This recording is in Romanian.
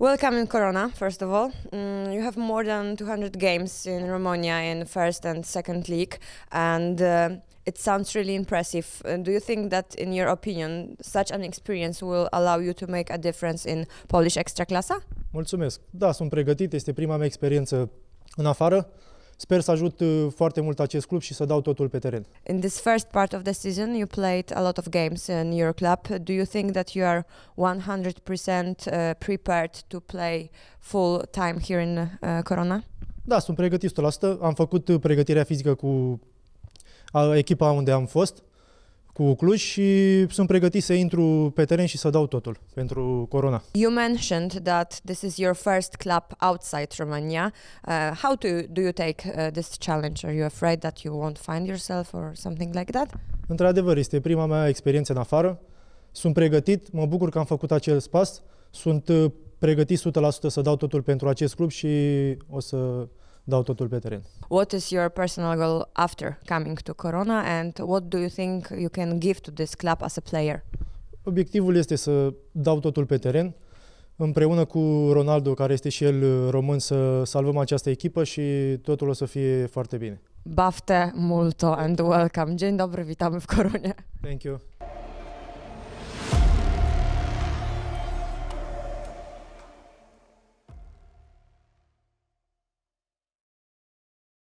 Welcome in Corona, first of all. Mm, you have more than 200 games in Romania in first and second league, and uh, it sounds really impressive. Uh, do you think that, in your opinion, such an experience will allow you to make a difference in Polish Extraklasa? Mulțumesc. Da, sunt pregătit. Este prima mea experiență în afară. Sper să ajut uh, foarte mult acest club și să dau totul pe teren. In this first part of the season you played a lot of games in your club. Do you think that you are 100% uh, prepared to play full time here in uh, Corona? Da, sunt pregătit 100%. Am făcut pregătirea fizică cu echipa unde am fost cu Cluj și sunt pregătit să intru pe teren și să dau totul pentru Corona. You mentioned that this is your first club outside Romania. Uh, how do you, do you take uh, this challenge? Are you afraid that you won't find yourself or something like that? Într-adevăr, este prima mea experiență în afară. Sunt pregătit, mă bucur că am făcut acel pas. Sunt uh, pregătit 100% să dau totul pentru acest club și o să dau totul pe teren. What is your personal goal after coming to Corona and what do you think you can give to this club as a player? Obiectivul este să dau totul pe teren, împreună cu Ronaldo, care este și el uh, român, să salvăm această echipă și totul o să fie foarte bine. Bafte multo and welcome. Dzień dobry, witamy w Koronie. Thank you.